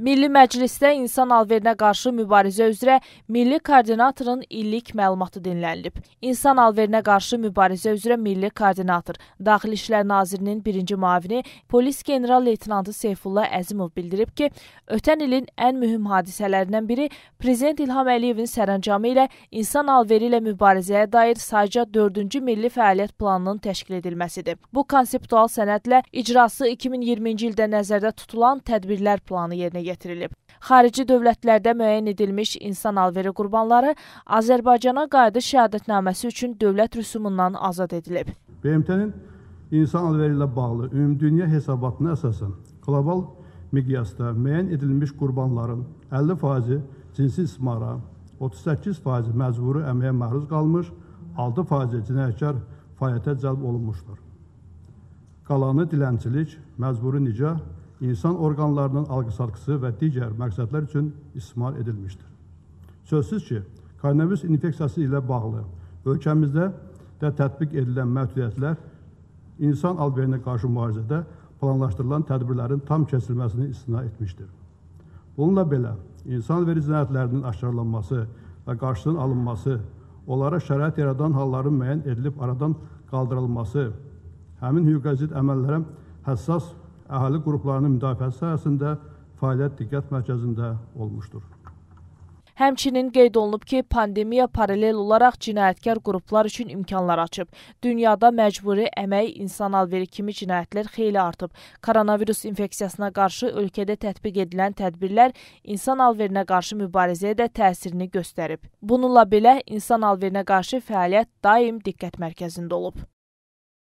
Milli Məclisdə insan alverinə qarşı mübarizə üzrə Milli Koordinatorun illik məlumatı dinlənilib. İnsan alverinə qarşı mübarizə üzrə Milli Koordinator Daxili İşlər Nazirinin birinci mavini polis general-leytenantı Seyfulla Əzimov bildirib ki, ötən ilin ən mühüm hadisələrindən biri Prezident İlham Əliyevin sərəncamı ilə insan alveri ilə mübarizəyə dair sayca 4-cü milli fəaliyyət planının təşkil edilməsidir. Bu konseptual sənədlə icrası 2020-ci ildə nəzərdə tutulan tədbirlər planı yerinə yetirilir yetirilib. Xarici dövlətlərdə müəyyən edilmiş insan alveri qurbanları Azərbaycana qayıdış şəhadətnaməsi üçün dövlət rüsumundan azad edilib. BMT-nin insan alveri ilə bağlı ümumdünya hesabatına əsasən qlobal miqyasda müəyyən edilmiş qurbanların 50% cinsi istismara, 38% məcburi əməyə məruz qalmış, 6% cinayətkar fəaliyyətə cəlb olunmuşdur. Qalanı dilənçilik, məcburi nicah insan orqanlarının alqı-salqısı və digər məqsədlər üçün istismar edilmişdir. Sözsüz ki, koronavirus infeksiyası ilə bağlı ölkəmizdə də tətbiq edilən məhdudiyyətlər insan alverinə qarşı mübarizədə planlaşdırılan tədbirlərin tam kəsilməsini istina etmişdir. Bununla belə, insan alveri cinayətlərinin aşkarlanması və qarşısının alınması, onlara şərait yaradan halların müəyyən edilib aradan qaldırılması, həmin hüquqa zid əməllərə həssas əhali qruplarının müdafiəsi sahəsində fəaliyyət diqqət mərkəzində olmuşdur. Həmçinin qeyd olunub ki, pandemiya paralel olaraq cinayətkar qruplar üçün imkanlar açıb. Dünyada məcburi əmək, insan alveri kimi cinayətlər xeyli artıb. Koronavirus infeksiyasına qarşı ölkədə tətbiq edilən tədbirlər insan alverinə qarşı mübarizəyə də təsirini göstərib. Bununla belə, insan alverinə qarşı fəaliyyət daim diqqət mərkəzində olub.